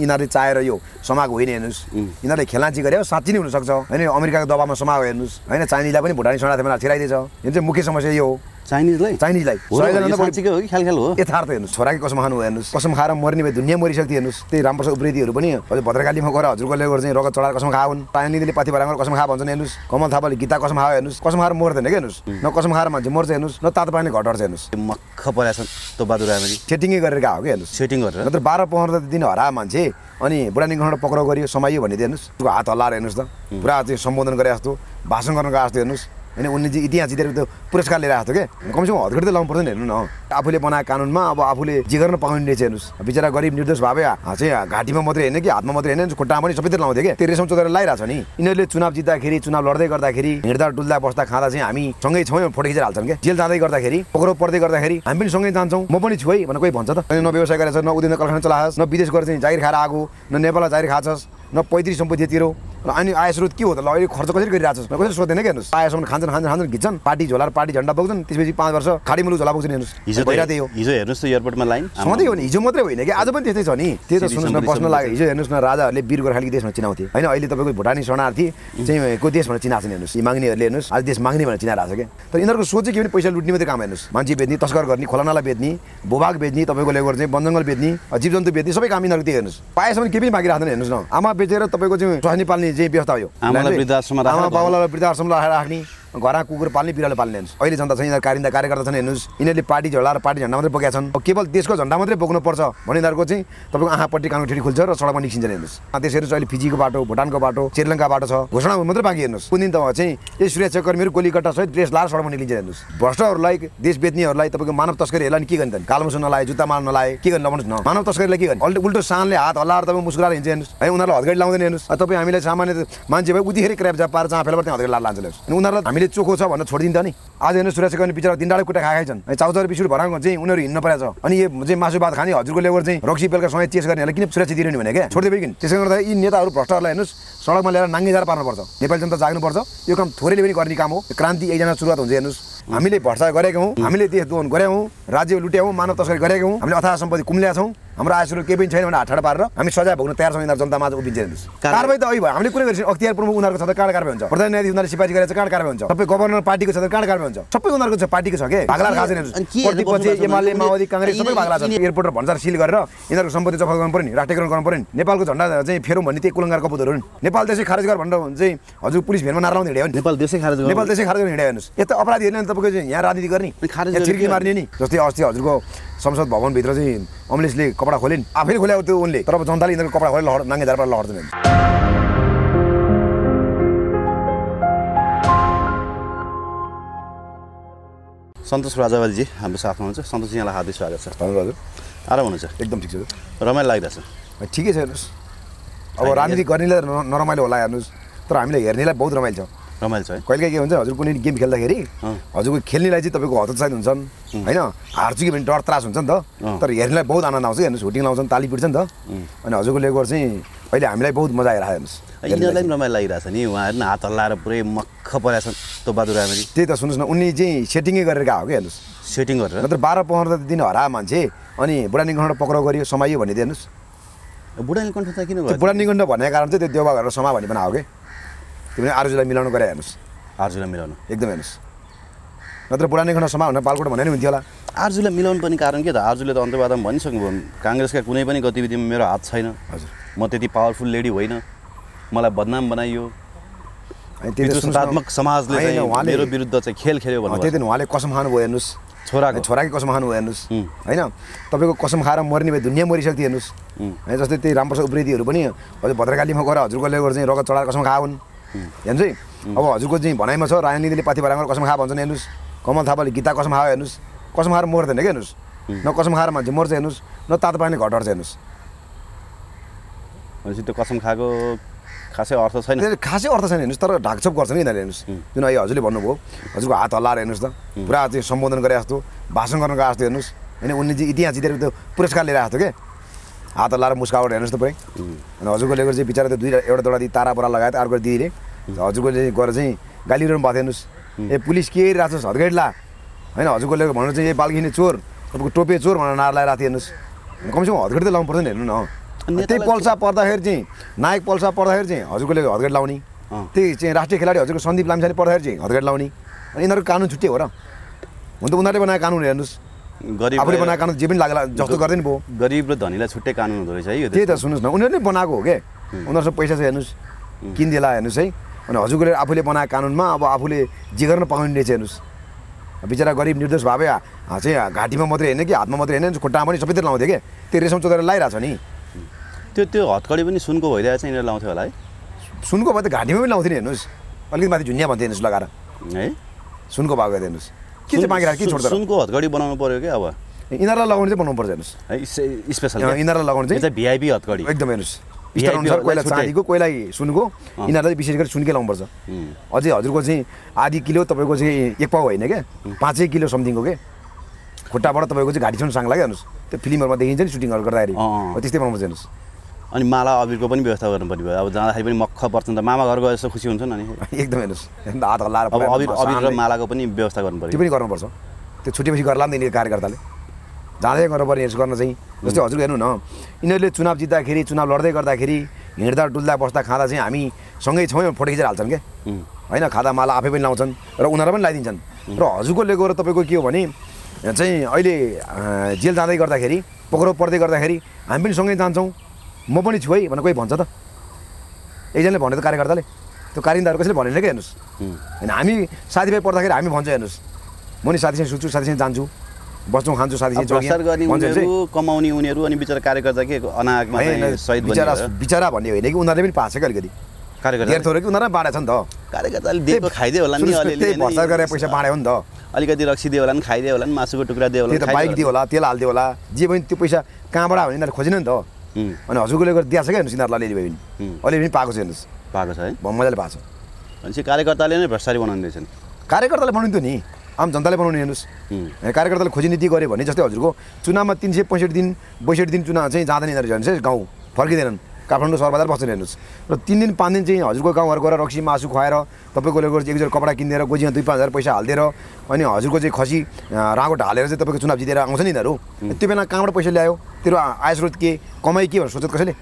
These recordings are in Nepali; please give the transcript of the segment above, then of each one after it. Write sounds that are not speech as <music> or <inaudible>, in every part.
यिनीहरूले चाहेर यो समाग होइन हेर्नुहोस् यिनीहरूले खेलाची गरे साँच्ची नै हुनसक्छ होइन अमेरिकाको दबामा समाग हेर्नुहोस् होइन चाइनिजलाई पनि भुटानी सणाथेमा छिराइदिएछ यो चाहिँ मुख्य समस्या यो हो चाइनिजलाई चाइनिजलाई हो कि ख्याल हो यथार्थ हेर्नुहोस् छोराकै कसम खानु हेर्नुहोस् कसम खाएर मर्ने भए दुनियाँ मरिसक्थ्यो हेर्नुहोस् त्यही राम्रो उपृतिहरू पनि अझै भद्रकालीमा गएर हजुरकोले गएर चाहिँ रगत चढाएर कसम खाउन् पानीले पाथी भाडामा कसम खा भन्छन् हेर्नुहोस् कमल थापाले गीता कसम खायो हेर्नुहोस् कसम खाएर मर्दैन क्या हेर्नुहोस् न कसम खाएर मान्छे मर्छ हेर्नुहोस् न तातो पानी घटर्छ हेर्नुहोस् मख परेछन् त्यो बहादुर राम्ररी सेटिङै गरेर गएको हो कि हेर्नुहोस् सेटिङ गरेर नत्र बाह्र पन्ध्र दिन हरा मान्छे अनि बुढानीकोबाट पक्राउ गरियो समायो भनिदियो हेर्नुहोस् हात हल्लाएर हेर्नुहोस् त पुरा चाहिँ सम्बोधन गरे जस्तो भाषण गर्न गएको जस्तो हेर्नुहोस् होइन उनले चाहिँ इतिहास जितेर त्यो पुरस्कार लिएर आएको थियो क्या कमसेकम हदगढी त लाउनु नि हेर्नु न आफूले बनाएको कानुनमा अब आफूले जे गर्न पाउने रहेछ हेर्नुहोस् बिचरा गरिब निर्दोष भए चाहिँ घाँटीमा मात्रै होइन कि हातमा मात्रै होइन खुट्टामा पनि सबैतिर लाउँथ्यो क्या त्यो रेसम चोरेर लगाइरहेको छ नि यिनीहरूले चुनाव जित्दाखेरि चुनाव लड्दै गर्दाखेरि हिँड्दा डुल्दा बस्दा खाँदा चाहिँ हामी सँगै छौँ फोटो खिचेर हाल्छन् क्या जेल जाँदै गर्दाखेरि पक्रो पर्दै गर्दाखेरि हामी पनि सँगै जान्छौँ म पनि छु है भनेर कोही भन्छ त न व्यवसाय गरेर न उदिन कलखाना चलाएस् न विदेश गरेर चाहिँ जागिर खाएर आएको न नेपाललाई जागिर खाछस् न पैतृ सम्पत्ति तिरो र अनि आय स्रोत के हो त ल अहिले खर्च कसरी गरिरहेको छ कसरी सोध्दैन कि हेर्नुहोस् आयसम्म खान्छन् खान्छन् खान्छन् घिच्छन् पार्टी झोला पार्टी झन्डा बोक्छन् त्यसपछि पाँच वर्ष खाडी मुलुक झोला बोक्छन् हेर्नुहोस् हिजो त एयरपोर्टमा लाइन सधैँ हो नि हिजो मात्रै होइन कि आज पनि त्यस्तै छ नि त्यो त सुन्नुहोस् न बस्न लाग्यो हिजो हेर्नुहोस् न राजाहरूले वीर गोर्खाली देशमा चिनाउँथे होइन अहिले तपाईँको भुटानी शरणार्थी चाहिँ को देश भनेर चिनाएको छ हेर्नुहोस् यी माग्नेहरूले हेर्नुहोस् आज देश माग्ने भनेर चिनाएर आएको छ क्या तर यिनीहरूको सोच के भने पैसा लुट्ने मात्रै काम हेर्नुहोस् मान्छे बेच्ने तस्कर गर्ने खोलानालाई बेच्ने भूभाग बेच्ने तपाईँको लेबर चाहिँ वनजङ्गल बेच्ने जीवजन्तु बेच्ने सबै काम यिनीहरू त्यही हेर्नुहोस् पाएसम्म केही पनि बाँकी राख्दैन हेर्नुहोस् न आमा बेचेर तपाईँको चाहिँ स्वास्नी पाल्ने चाहिँ व्यवस्था भयो आमालाई वृद्धाश्रममा राख्नु आमा बाबालाई वृद्धाश्रममा राखेर राख्ने घरमा कुकुर पाल्ने बिरालो पाल्ने हेर्नुहोस् अहिले जनता छ यिनीहरू कारिन्दा कार्यकर्ता छन् हेर्नुहोस् यिनीहरूले पार्टी झोला र पार्टी झन्डा मात्रै बोकेका छन् केवल देशको झन्डा मात्रै बोक्नुपर्छ भने यिनीहरूको चाहिँ तपाईँको आँखापट्टि कानुन ठेटी खुल्छ र सडकमा निस्किन्छ हेर्नुहोस् देशहरू चाहिँ अहिले फिजीको बाटो भुटानको बाटो श्रीलङ्का बाटो छ घोषणा मात्रै बाँकी हेर्नुहोस् कुन दिन त चाहिँ सुरक्षा सुरक्षाकर्मीहरू गोलीकट्टा सहित ड्रेस लाएर सडकमा निस्किन्छ हेर्नुहोस् भ्रष्टहरूलाई देश बेच्नेहरूलाई तपाईँको मानव तस्करी तस्करीहरूलाई के गर्ने कालमुसो नलाए जुत्ता मार्न नलाए के गर्नु लगाउनुहोस् न मानव तस्करीलाई के गर्ने उल्टो सानले हात हल्लाएर तपाईँ मुस्कुराएर हिँड्छ हेर्नुहोस् है उनीहरूलाई हतगाडी लाउँदैन हेर्नुहोस् तपाईँ हामीलाई सामान्य मान्छे भए उतिखेर क्राप पाएर जहाँ फेला त्यहाँ हतगाडी लाएर लान्छ उनीहरूलाई अहिले चोखो छ भनेर छोडिदिन्छ नि आज हेर्नु सुरक्षा गर्ने बिचरा दिन डाँडो कुटा खाएछन् चाउचार बिसुट भनाएको चाहिँ उनीहरू हिँड्नु परेको छ अनि यो चाहिँ मासु भात खाने हजुरको लेबर चाहिँ रक्सी बेलुका समय चेस गर्नेहरूलाई किन सुरक्षा दिने भने क्या छोडिदिए किन त्यसै गर्दा यी नेताहरू भ्रष्टहरूलाई हेर्नुहोस् सडकमा ल्याएर नाङ्गे जाएर पार्नुपर्छ नेपाली जनता जाग्नुपर्छ यो काम थोरैले पनि गर्ने काम हो क्रान्ति एकजना सुरुवात हुन्छ हेर्नुहोस् हामीले भ्रष्टाचार गरेका हौँ हामीले देश दोहन गरेका हौँ राज्य लुट्याउँ मानव तस्करी गरेका हौँ हामीले अथाह सम्पत्ति कुम्ल्याएको छौँ हाम्रो आइसुरु केही पनि छैन भने हातठाड पारेर हामी सजाय भोग्न तयार छौँ यिनीहरू जनतामा आज उभिन्छ कारवाही त अहिले भयो हामीले कुनै गरेपछि अख्तियार प्रमुख उनीहरूको छ त काँड कारवाही हुन्छ प्रधान न्यायाधीश उनीहरू सिफारिस गरेर काँड कारवाही हुन्छ सबै गभर्नर पार्टीको छ त काँड कारवाही हुन्छ सबै उनीहरूको छ पार्टीको छ के भागला खाँदैन प्रतिपक्षी एमाले माओवादी काङ्ग्रेस सबै भागला छ एयरपोर्ट र भन्सार सिल गरेर यिनीहरूको सम्पत्ति जफत गर्नु नि राष्ट्रियकरण गर्नु नि नेपालको झन्डा चाहिँ फेरौँ भन्ने त्यही कुलङ्गार कपुतहरू हुन् नेपाल देशै खारेज गर भनेर चाहिँ हजुर पुलिस भेनमा नाराउँदै हिँड्यो भने नेपाल देशै खारेज नेपाल देशै खारेज हिँड्यो हेर्नुहोस् यता हेर्ने तपाईँको चाहिँ यहाँ राजनीति गर्ने छिर्की मार्ने नि जस्तै अस्ति हजुरको संसद भवनभित्र चाहिँ अमलेसले कपडा खोलिन् आफै खोल्याएको त्यो उनले तर जनताले यिनीहरूको कपडा खोलेर लड नाङ्गे झारबाट लड्दैन सन्तोष राजावालीजी हाम्रो साथमा हुनुहुन्छ सन्तोष यहाँलाई हार्दिक स्वागत छ हजुर आराम हुनुहुन्छ एकदम ठिक छ रमाइलो लाग्दैछ ठिकै छ हेर्नुहोस् अब राम्ररी गर्नेलाई नरमाइलो होला हेर्नुहोस् तर हामीले हेर्नेलाई बहुत रमाइलो छ रमाइलो छ है कहिले के हुन्छ हजुर कुनै गेम खेल्दाखेरि हजुरको खेल्नेलाई चाहिँ तपाईँको हतोत्साहित हुन्छन् होइन हार्छु कि भने डर त्रास हुन्छ नि त तर हेर्नेलाई बहुत आनन्द आउँछ हेर्नुहोस् हुटिङ लाउँछन् ताली पिट्छ नि त अनि हजुरको लेबर चाहिँ अहिले हामीलाई बहुत मजा आइरहेको हेर्नुहोस् यिनीहरूलाई पनि रमाइलो लागिरहेको छ नि उहाँहरू हात हल्लाएर पुरै मख परेको छ त्यो बहादुर राम्ररी त्यही त सुन्नुहोस् न उनी चाहिँ सेटिङै गरेर गएको कि हेर्नुहोस् सेटिङ गरेर नत्र बाह्र पन्ध्र दिन हरा मान्छे अनि बुढा निकण्ठ पक्राउ गरियो समायो भनिदिनुहोस् बुढानी निकण्ठ त किन बुढा निकण्ठ भन्ने कारण चाहिँ त्यो देवा गरेर समा भन्ने पनि कि तिमीले आर्जुलाई मिलाउनु गरे हेर्नुहोस् आर्जुलाई मिलाउनु एकदम हेर्नुहोस् नत्र पुरानै खण्ड समा हुन पालकोट भने नि हुन्थ्यो होला आर्जुलाई मिलाउनु पनि कारण के त आर्जुले त अन्तर्वादमा भनिसक्नुभयो काङ्ग्रेसका कुनै पनि गतिविधिमा मेरो हात छैन हजुर म त्यति पावरफुल लेडी होइन मलाई बदनाम बनाइयो संस्थात्मक समाजले मेरो विरुद्ध चाहिँ खेल खेल्यो भने त्यही उहाँले कसम खानुभयो हेर्नुहोस् छोराको छोराकै कसम खानुभयो हेर्नुहोस् होइन तपाईँको कसम खाएर मर्ने भए दुनियाँ मरिसक्थ्यो हेर्नुहोस् जस्तै त्यही रामप्रसाद उप्रेतीहरू पनि हजुर भद्रकालीमा गएर हजुरकोले चाहिँ रगत चढाएर कसम खाए हुन् हेर्नु है अब हजुरको चाहिँ भनाइमा छ राजनीतिले पाथी भाडामा कसम खा भन्छन् हेर्नुहोस् कमल थापाले गीता कसम खायो हेर्नुहोस् कसम खाएर मर्दैन क्या हेर्नुहोस् न कसम खाएर मान्छे मर्छ हेर्नुहोस् न तातो पानी घटर्छ हेर्नुहोस् भनेपछि त्यो कसम खाएको खासै अर्थ छैन खासै अर्थ छैन हेर्नुहोस् तर ढाकछोप गर्छ नि यिनीहरूले हेर्नुहोस् जुन अहिले हजुरले भन्नुभयो हजुरको हात हल्लाएर हेर्नुहोस् त पुरा चाहिँ सम्बोधन गरे जस्तो भाषण गर्न गएको जस्तो हेर्नुहोस् होइन उनले चाहिँ इतिहास जितेर त्यो पुरस्कार लिएर आएको थियो क्या हात लाएर मुस्काबाट हेर्नुहोस् तपाईँ अनि हजुरको लेखेर चाहिँ बिचरा त्यो दुई एउटा दुईवटा दिदी तारा बरा लगायो अर्को दिदीले हजुरको गएर चाहिँ गालिरहनु भएको थियो हेर्नुहोस् ए पुलिस के हेरिरहेको छ ला होइन हजुरको लेखेर भन्नु चाहिँ ए बालकिने चोर तपाईँको टोपे चोर भनेर नारा लगाएर थियो हेर्नुहोस् कमसेकम हदगेड त लाउनु पर्दैन हेर्नु न त्यही पल्सा पर्दाखेरि चाहिँ नायक पल्सा पर्दाखेरि चाहिँ हजुरको लेखेर हदगेड लाउने त्यही चाहिँ राष्ट्रिय खेलाडी हजुरको सन्दीप लामिसाले पर्दाखेरि चाहिँ हदगेड लाउने अनि यिनीहरूको कानुन छुट्टै हो र हुन त उनीहरूले बनाएको कानुन हेर्नुहोस् गरिब आफूले बनाएको कानुन जे पनि लाग्ला जस्तो गर्दैन भयो गरिब र धनीलाई छुट्टै कानुन हुँदो रहेछ है यो त्यही त सुन्नुहोस् न उनीहरूले बनाएको हो क्या उनीहरूसँग पैसा छ हेर्नुहोस् किनिदिएला हेर्नुहोस् है अनि हजुरले आफूले बनाएको कानुनमा अब आफूले जे गरेर पकाउने रहेछ हेर्नुहोस् बिचरा गरिब निर्दोष भए चाहिँ घाँटीमा मात्रै होइन कि हातमा मात्रै होइन खुट्टामा पनि सबैतिर लाउँथ्यो क्या त्यो रेसम चोतेर लगाइरहेको छ नि त्यो त्यो हतकडी पनि सुनको भइरहेको छ यिनीहरू लाउँथ्यो होला है सुनको भए त घाँटीमा पनि लाउँथ्यो नि हेर्नुहोस् अलिकति माथि झुन्या भन्थ्यो हेर्नुहोस् लगाएर है सुनको भएको हेर्नुहोस् के चाहिँ बाँकी राख्यो छोड्दैन सुनको हतगडी बनाउनु पऱ्यो क्या अब यिनीहरूलाई लगाउने चाहिँ बनाउनु पर्छ हेर्नुहोस् है स्पेसल यिनीहरूलाई लगाउने चाहिँ भिआइपी हतगडी एकदम हेर्नुहोस् कोहीलाई चाँदीको कोहीलाई सुनको यिनीहरूलाई विशेष गरी सुनकै लाउनुपर्छ अझै हजुरको चाहिँ आधी किलो तपाईँको चाहिँ एक पाउ होइन क्या पाँचै किलो समथिङको के खुट्टाबाट तपाईँको चाहिँ घाटीसम्म साङ लाग्यो हेर्नुहोस् त्यो फिल्महरूमा देखिन्छ नि सुटिङहरू गर्दाखेरि त्यस्तै बनाउनुपर्छ हेर्नुहोस् अनि माला अबिरको पनि व्यवस्था गर्नुपर्ने भयो अब जाँदाखेरि पनि पर्छ पर्छन् त मामा घर गए जस्तो खुसी हुन्छन् नि <laughs> एकदम हेर्नुहोस् हात अब अबिर अबिर र मालाको पनि व्यवस्था गर्नुपर्छ त्यो पनि गर्नुपर्छ त्यो छुटेपछि गर्ला नि यिनीहरू कार्यकर्ताले जाँदै गर्नुपर्ने गर्न चाहिँ जस्तै हजुर हेर्नु न यिनीहरूले चुनाव जित्दाखेरि चुनाव लड्दै गर्दाखेरि हिँड्दा डुल्दा बस्दा खाँदा चाहिँ हामी सँगै छौँ फोटो खिचेर हाल्छन् क्या होइन खाँदा माला आफै पनि लाउँछन् र उनीहरू पनि लगाइदिन्छन् र हजुरको र तपाईँको के हो भने चाहिँ अहिले जेल जाँदै गर्दाखेरि पक्राउ पर्दै गर्दाखेरि हामी पनि सँगै जान्छौँ म पनि छु है भनेर कोही भन्छ त एकजनाले भने त कार्यकर्ताले त्यो कारिन्दाहरू कसैले भनेर क्या हेर्नुहोस् होइन हामी साथीभाइ पढ्दाखेरि हामी भन्छौँ हेर्नुहोस् म नि साथीसँग सुत्छु साथीसँग जान्छु बस्छौँ खान्छु साथीसँग कमाउने उनीहरू अनि बिचरा कार्यकर्ता के अनागमा बिचरा बिचरा भन्ने होइन कि उनीहरूले पनि पाएको छ कि अलिकति कार्यकर्ता कि उनीहरूलाई बाँडेको छ नि त कार्यकर्ताले दिएको खाइदियो होला नि गरेर पैसा बाँड्यो नि त अलिकति रक्सी दियो होला नि खाइदियो होला नि मासुको टुक्रा दियो होला बाइक दियो होला तेल हालिदियो होला जे पनि त्यो पैसा कहाँबाट हो भने यिनीहरू खोजेन नि त अनि हजुरकोले गरेर दिएको छ क्या हेर्नुहोस् यिनीहरूलाई अलिअलि भयो पनि अहिले पनि पाएको छ हेर्नुहोस् पाएको छ है मजाले पाएको छ भनेपछि कार्यकर्ताले नै भ्रष्टाचारी बनाउँदैछन् कार्यकर्ताले बनाउनु त नि आम जनताले बनाउने हेर्नुहोस् कार्यकर्ताले खोजी नीति गऱ्यो भने जस्तै हजुरको चुनावमा तिन सय पैँसठी दिन बैसठी दिन चुनाव चाहिँ जाँदैन यिनीहरू गाउँ फर्किँदैनन् काठमाडौँ सहर बजार बसेर हेर्नुहोस् र तिन दिन पाँच दिन चाहिँ हजुरको गाउँहरू गएर रक्सी मासु खुवाएर तपाईँको गएर एक जोर कपडा किनिदिएर गोजीमा दुई पाँच हजार पैसा हालिदिएर अनि हजुरको चाहिँ खसी रागोट ढालेर चाहिँ तपाईँको चुनाव जितेर आउँछ नि यिनीहरू त्यो बेला कहाँबाट पैसा ल्यायो तेरो स्रोत के कमाइ के भनेर सोचेको कसैले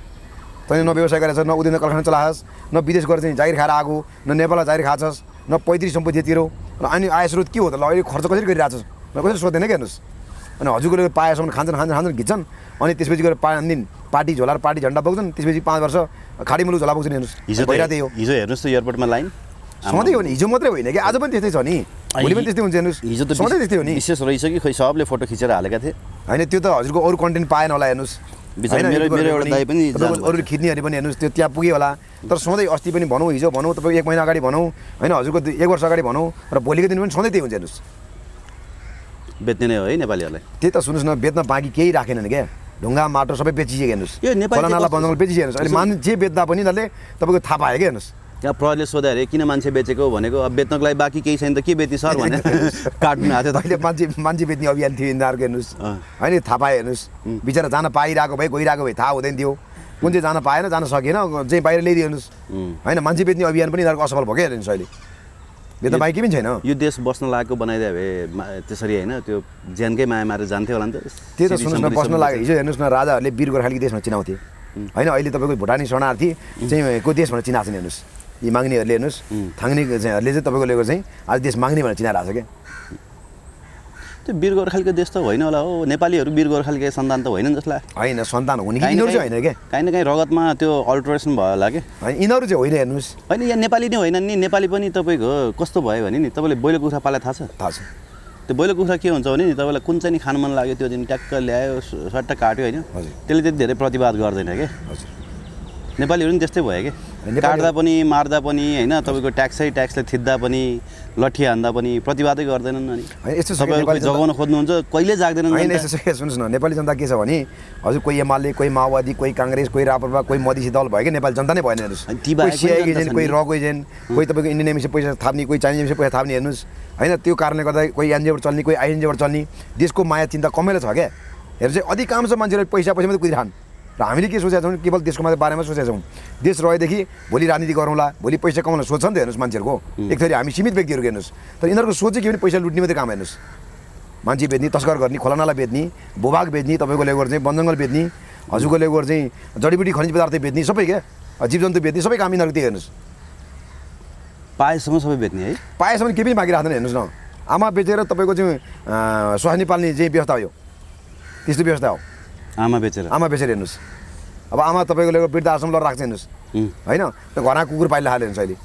तैँले न व्यवसाय गरेर न उद्योग कलखाना चलाएछस् न विदेश गएर चाहिँ जागिर खाएर आएको न नेपाललाई जागिर खाएछस् न पैतृक सम्पत्ति तिरो र अनि आय स्रोत के हो त ल अहिले खर्च कसरी गरिरहेको छ र कसरी सोध्दैन क्या हेर्नुहोस् अनि हजुरको पाएसम्म खान्छन् खान्छन् खान्छन् घिच्छन् अनि त्यसपछि गएर पाँच दिन पार्टी झोला पार्टी झन्डा बोक्छन् त्यसपछि पाँच वर्ष खाडी मुलु झोला बोक्छन् हेर्नुहोस् हिजो भइरहेको हिजो हेर्नुहोस् त एयरपोर्टमा लाइन सधैँ हो नि हिजो मात्रै होइन कि आज पनि त्यस्तै छ नि भोलि पनि त्यस्तै हुन्छ हेर्नुहोस् हिजो त सधैँ त्यस्तै हो नि विशेष रहेछ कि खै सबले फोटो खिचेर हालेका थिए होइन त्यो त हजुरको अरू कन्टेन्ट पाएन होला हेर्नुहोस् अरू खिच्नेहरू पनि हेर्नुहोस् त्यो त्यहाँ पुग्यो होला तर सधैँ अस्ति पनि भनौँ हिजो भनौँ तपाईँ एक महिना अगाडि भनौँ होइन हजुरको एक वर्ष अगाडि भनौँ र भोलिको दिन पनि सधैँ त्यही हुन्छ हेर्नुहोस् बेच्ने नै हो है नेपालीहरूलाई त्यही त सुन्नुहोस् न बेच्न बाँकी केही राखेन राखेनन् क्या ढुङ्गा माटो सबै बेचिसक्यो हेर्नुहोस् यो नेपाली नाला बेचिसक्यो हेर्नुहोस् अहिले मान्छे जे बेच्दा पनि यिनीहरूले तपाईँको थाहा पायो क्या हेर्नुहोस् त्यहाँ प्रहरीले सोध्यो अरे किन मान्छे बेचेको भनेको अब बेच्नको लागि बाँकी केही छैन त के बेच्ने सर भनेर <laughs> काट्नु आएको थियो मान्छे मान्छे बेच्ने अभियान थियो यिनीहरूको हेर्नुहोस् होइन थाहा पायो हेर्नुहोस् बिचरा जान पाइरहेको भए गइरहेको भए थाहा हुँदैन थियो कुन चाहिँ जान पाएन जान सकेन जे बाहिर ल्याइदियो हेर्नुहोस् होइन मान्छे बेच्ने अभियान पनि यिनीहरूको असफल भयो क्या हेर्नुहोस् अहिले यो त बाइकै पनि छैन यो देश बस्न लागेको बनाइदियो भए त्यसरी होइन त्यो ज्यानकै माया मारेर जान्थ्यो होला नि त त्यही त सुन्नुहोस् न बस्न लाग्यो हिजो हेर्नुहोस् न राजाहरूले वीर खालको देशमा चिनाउँथे होइन अहिले तपाईँको भुटानी शरणार्थी चाहिँ को देशबाट चिनाएको नि हेर्नुहोस् यी माग्नेहरूले हेर्नुहोस् थाङ्नेहरूले चाहिँ तपाईँको लिएको चाहिँ आज देश माग्ने भनेर चिनाएर आएको छ क्या त्यो वीर गोर्खालीको देश त होइन होला हो नेपालीहरू वीर गोर्खालीको सन्तान त होइन जसलाई होइन सन्तान हुने कि होइन क्या काहीँ न काहीँ रगतमा त्यो अल्ट्रेसन भयो होला कि होइन यिनीहरू चाहिँ होइन हेर्नुहोस् होइन यहाँ नेपाली नै होइन नि नेपाली पनि तपाईँको कस्तो भयो भने नि तपाईँले बोइलो कुखुरा पालेर थाहा छ थाहा छ त्यो बोइलो कुखुरा के हुन्छ भने नि तपाईँलाई कुन चाहिँ नि खान मन लाग्यो त्यो दिन ट्याक्क ल्यायो सट्टा काट्यो होइन त्यसले त्यति धेरै प्रतिवाद गर्दैन क्या नेपालीहरू पनि त्यस्तै भयो कि काट्दा पनि मार्दा पनि होइन तपाईँको ट्याक्सै ट्याक्सले थिच्दा पनि लट्ठी हान्दा पनि प्रतिवादै गर्दैनन् अनि तपाईँहरू जगाउन खोज्नुहुन्छ कहिले जाग्दैनन् सुन्नुहोस् न नेपाली जनता के छ भने हजुर कोही एमाले कोही माओवादी कोही काङ्ग्रेस कोही राप्रपा कोही मधेसी दल भयो कि नेपाली जनता नै भएन हेर्नुहोस् एजेन्ट कोही रग एजेन्ट कोही तपाईँको इन्डियन एमसी पैसा थाप्ने कोही चाइनिज एमसी पैसा थाप्ने हेर्नुहोस् होइन त्यो कारणले गर्दा कोही एनजिओबाट चल्ने कोही आइएनजिओबाट चल्ने देशको माया चिन्ता कमेर छ क्या हेर्नु चाहिँ अधिकांश मान्छेले पैसा पैसा मात्रै कुदिरहन् र हामीले के सोचेका छौँ केवल देशको मात्रै बारेमा सोचेका छौँ देश रहेदेखि भोलि राजनीति गरौँला भोलि पैसा कमाउन सोच्छ नि त हेर्नुहोस् मान्छेहरूको एक थरी हामी सीमित व्यक्तिहरू हेर्नुहोस् तर यिनीहरूको सोचे के भने पैसा लुट्ने मात्रै काम हेर्नुहोस् मान्छे बेच्ने तस्कर गर्ने खोलानाला बेच्ने भूभाग बेच्ने तपाईँको लेबर चाहिँ वनजङ्गल बेच्ने हजुरको लेबर चाहिँ जडीबुटी खनिज पदार्थ बेच्ने सबै क्या जीवजन्तु बेच्ने सबै काम यिनीहरूको त्यही हेर्नुहोस् पाएसम्म सबै बेच्ने है पाएसम्म केही पनि बाँकी राख्दैन हेर्नुहोस् न आमा बेचेर तपाईँको चाहिँ स्वास्नी पाल्ने चाहिँ व्यवस्था हो त्यस्तो व्यवस्था हो आमा बेचेर आमा बेचेर हेर्नुहोस् अब आमा तपाईँको वृद्ध आश्रम ल राख्छ हेर्नुहोस् होइन त्यो घरमा कुकुर पालिरहेको हाल्यो हेर्नुहोस् अहिले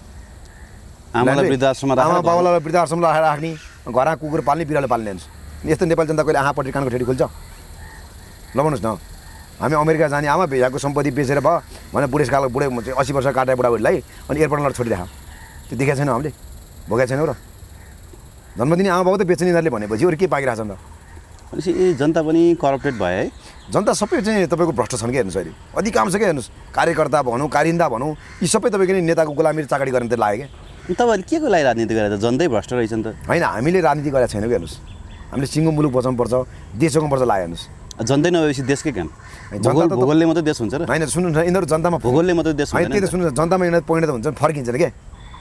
आमालाई वृद्धाश्रममा आमा बाबालाई वृद्धाश्रममा राख्ने घरमा कुकुर पाल्ने बिरालो पाल्ने हेर्नुहोस् यस्तो नेपाली जनता कहिले आँपट्टि कानको ठेडी खोल्छ ल भन्नुहोस् न हामी अमेरिका जाने आमा भेजाको सम्पत्ति बेचेर भयो भने बुढेसकालको बुढे असी वर्ष काटे बुढाबुढीलाई अनि एयरपोर्टमा छोडिदिएको त्यो देखाएको छैनौँ हामीले भोगेको छैनौँ र जन्मदिन आमा बाबु त बेच्ने यिनीहरूले भनेपछि अरू के पाकिरहेको छ नि त भनेपछि जनता पनि करप्टेड भए है जनता सबै चाहिँ तपाईँको भ्रष्ट छन् क्या हेर्नुहोस् अहिले अधिकांश क्या हेर्नुहोस् कार्यकर्ता भनौँ कारिन्दा भनौँ यी सबै तपाईँको नि नेताको गुलामी चाकडी गर्ने त लाग्यो क्या तपाईँहरूले के को लागि राजनीति गरेर त जनतै भ्रष्ट रहेछ नि त होइन हामीले राजनीति गरेका छैनौँ क्या हेर्नुहोस् हामीले सिङ्गो मुलुक पर्छ देश पर्छ लाग्यो हेर्नुहोस् जनतै नभएपछि देशकै काम भूगोलले मात्रै देश हुन्छ र होइन सुन्नु न यिनीहरू जनतामा भूगोलले मात्रै देश होइन त्यही त सुन्नुहोस् जनतामा यिनीहरू परिणत हुन्छ फर्किन्छन् क्या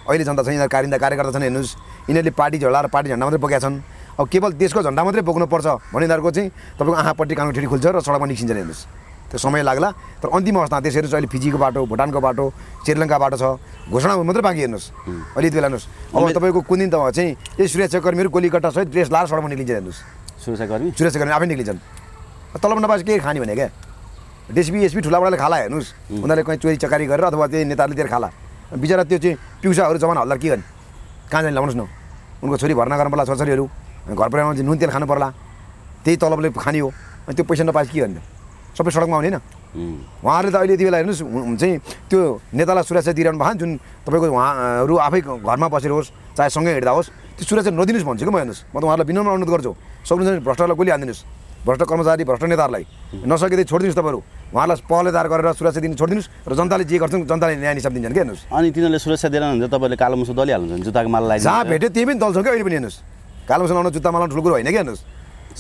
अहिले जनता छ यिनीहरू कारिन्दा कार्यकर्ता छन् हेर्नुहोस् यिनीहरूले पार्टी झोला र पार्टी झन्डा मात्रै बोकेका छन् अब केवल देशको झन्डा मात्रै बोक्नुपर्छ भने यिनीहरूको चाहिँ तपाईँको आँखापट्टि कानुन ठिटी खुल्छ र सडकमा निस्किन्छ हेर्नुहोस् त्यो समय लाग्ला तर अन्तिम अवस्था त्यसरी चाहिँ अहिले फिजीको बाटो भुटानको बाटो श्रीलङ्का बाटो छ घोषणा हुनु मात्रै बाँकी हेर्नुहोस् अहिले यति बेला हेर्नुहोस् अब तपाईँको कुन दिन त चाहिँ यही सुरक्षाकर्मीहरू गोलीकट्टा सहित ड्रेस लाएर सडकमा निस्किन्छ हेर्नुहोस् सुरक्षाकर्मी सुरक्षाकर्मी आफै निक्लिन्छन् तलब नपाएपछि के खाने भने क्या डिएसपी एसपी ठुलाबाट खाला हेर्नुहोस् उनीहरूले कहीँ चोरी चकारी गरेर अथवा त्यही नेताहरूले दिएर खाला बिचरा त्यो चाहिँ पिउसाहरू जमान हल्ला के गर्ने कहाँ जाने लाउनुहोस् न उनको छोरी भर्ना गर्नु पर्ला छोरीहरू घर परिवारमा नुन तेल खानु पर्ला त्यही तलबले खाने हो अनि त्यो पैसा नपाएपछि के गर्ने सबै सडकमा आउने होइन उहाँहरूले त अहिले यति बेला हेर्नुहोस् चाहिँ त्यो नेतालाई सुरक्षा दिइरहनु भएको जुन तपाईँको उहाँहरू आफै घरमा बसेर होस् चाहे सँगै हिँड्दा होस् त्यो सुरक्षा नदिनुहोस् भन्छु कि म हेर्नुहोस् म त उहाँलाई विनम्र अनुरोध गर्छु सक्नुहुन्छ भ्रष्टलाई गोली हानिदिनुहोस् भ्रष्ट कर्मचारी भ्रष्ट नेताहरूलाई नसके चाहिँ छोडिदिनुहोस् तपाईँहरू उहाँलाई पहलेदार गरेर सुरक्षा दिनु छोडिदिनुहोस् र जनताले जे गर्छन् जनताले न्याय हिसाब दिन्छन् क्या हेर्नुहोस् अनि तिनीहरूले सुरक्षा दिएर हुन्छ तपाईँले कालो मुसो दलिहाल्नुहुन्छ जुत्ताको माल जहाँ भेट्यो त्यही पनि दल्छौँ क्या अहिले पनि हेर्नुहोस् कालो सुनाउनु जुत्ता मालाउनु ठुलो कुरो होइन क्या हेर्नुहोस्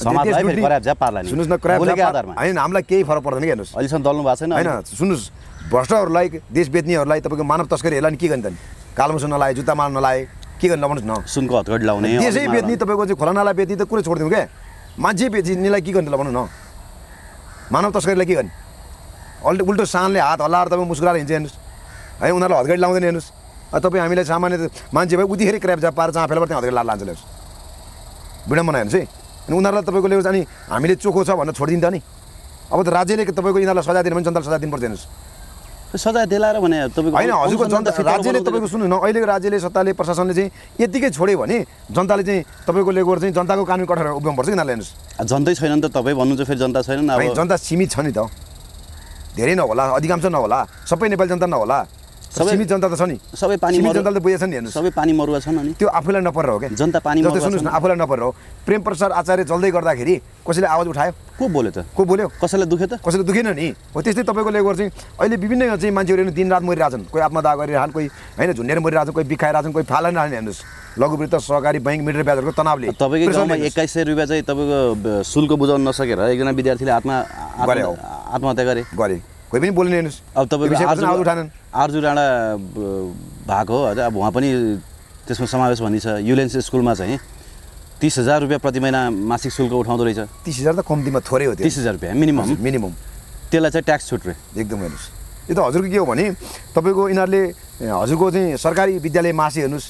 सुन्नुहोस् न होइन हामीलाई केही फरक पर्दैन कि हेर्नुहोस् अहिलेसम्म दल्नु भएको छैन होइन सुन्नुहोस् भ्रष्टहरूलाई देश बेच्नेहरूलाई तपाईँको मानव तस्करी नि के गर्ने त कालोसो नलाए जुत्ता माल नलाए के गर्ने लाउनुहोस् न सुनको हतकडी लाउने देशै बेच्ने तपाईँको चाहिँ खोला नाला बेच्ने त कुरै छोडिदिउँ क्या मान्छे बेच्नेलाई के गर्ने लगाउनु न मानव तस्करीलाई के गर्ने अल्टो उल्टो सानले हात हल्लाएर तपाईँ मुस्कुराएर हिँड्छ हेर्नुहोस् है उनीहरूलाई हतकडी लाउँदैन हेर्नुहोस् तपाईँ हामीलाई सामान्य मान्छे भए उतिखेर क्राप जा पाएर फेला त्यहाँ हतकडी लाएर लान्छ हेर्नुहोस् विडम्बना हेर्नुहोस् है अनि उनीहरूलाई तपाईँको लिएर अनि हामीले चोखो छ भनेर छोडिदिन्छ नि अब त राज्यले तपाईँको यिनीहरूलाई सजाय दिनु भने जनतालाई सजाय दिनुपर्छ हेर्नुहोस् सजाय दिलाएर भने तपाईँको होइन हजुरको जनता राज्यले तपाईँको सुन्नु न अहिलेको राज्यले सत्ताले प्रशासनले चाहिँ यतिकै छोड्यो भने जनताले चाहिँ तपाईँको लेबर चाहिँ जनताको कानुन कठोर पर्छ कि यिनीहरूलाई हेर्नुहोस् जनतै छैन नि त तपाईँ भन्नुहुन्छ फेरि जनता छैन जनता सीमित छ नि त धेरै नहोला अधिकांश नहोला सबै नेपाली जनता नहोला सबै जनता त छ नि सबै पानी जनताले बुझेको नि हेर्नु सबै पानी मरुवा छन् अनि त्यो आफूलाई नपरेर हो क्या जनता पानी सुन्नुहोस् न आफूलाई नपरेर हो प्रेम प्रसाद आचार्य जल्दै गर्दाखेरि कसैले आवाज उठायो को बोल्यो त को बोल्यो कसैलाई दुख्यो त कसैले दुखेन नि हो त्यस्तै तपाईँको लेबर चाहिँ अहिले विभिन्न चाहिँ मान्छेहरू दिनरात मरिरहेछन् कोही आत्मदाह गरिरहन् कोही होइन झुन्डेर मरिरहेछन् कोही बिखाइरहेछन् कोही फालिरहेछन् हेर्नुहोस् लघुवित्त सहकारी ब्याङ्क मिटर ब्याजहरूको तनावले तपाईँको गाउँमा एक्काइस सय रुपियाँ चाहिँ तपाईँको शुल्क बुझाउन नसकेर एकजना विद्यार्थीले आत्मा आत्महत्या गरे गरे कोही पनि बोल्ने हेर्नुहोस् अब तपाईँ उठानन् आर्जु राणा भएको हो अब उहाँ पनि त्यसमा समावेश भनिन्छ युलेन्स स्कुलमा चाहिँ तिस हजार रुपियाँ प्रति महिना मासिक शुल्क उठाउँदो रहेछ तिस हजार त कम्तीमा थोरै हो तिस हजार रुपियाँ मिनिमम मिनिमम त्यसलाई चाहिँ ट्याक्स छुट रे एकदम हेर्नुहोस् यो त हजुरको के हो भने तपाईँको यिनीहरूले हजुरको चाहिँ सरकारी विद्यालय मासे हेर्नुहोस्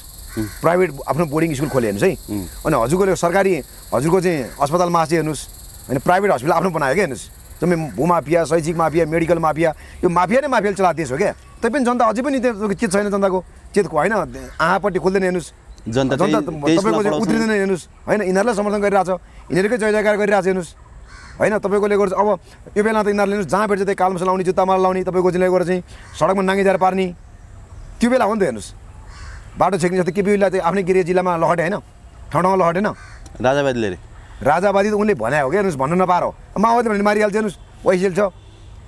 प्राइभेट आफ्नो बोर्डिङ स्कुल खोले हेर्नुहोस् है अनि हजुरको सरकारी हजुरको चाहिँ अस्पताल मासे हेर्नुहोस् होइन प्राइभेट हस्पिटल आफ्नो बनायो क्या हेर्नुहोस् जो भू माफिया शैक्षिक माफिया मेडिकल माफिया यो माफिया नै माफियाले चलाएको देश हो क्या तैपनि जनता अझै पनि त्यो चेत छैन जनताको चेतको होइन आँपट्टि खोल्दैन हेर्नुहोस् जनता जनता तपाईँको चाहिँ उत्रिँदैन हेर्नुहोस् होइन यिनीहरूलाई समर्थन गरिरहेछ यिनीहरूकै जय जयकार गरिरहेछ हेर्नुहोस् होइन तपाईँकोले गर्छ अब यो बेला त यिनीहरूले हेर्नुहोस् जहाँ भेट्छ त्यही कालमस लाउने जुत्तामा लाउने तपाईँको चाहिँ गएर चाहिँ सडकमा नाङ्गी जाएर पार्ने त्यो बेला हो नि त हेर्नुहोस् बाटो छेक्ने जस्तो केपी चाहिँ आफ्नै गिरी जिल्लामा लहटे होइन ठाउँ ठाउँमा लहटेन राजाबाद लिएर राजावादी त उनले भनेको क्या हेर्नुहोस् भन्न नपारो माओवादी भने मारिहाल्छ हेर्नुहोस् वैसेल छ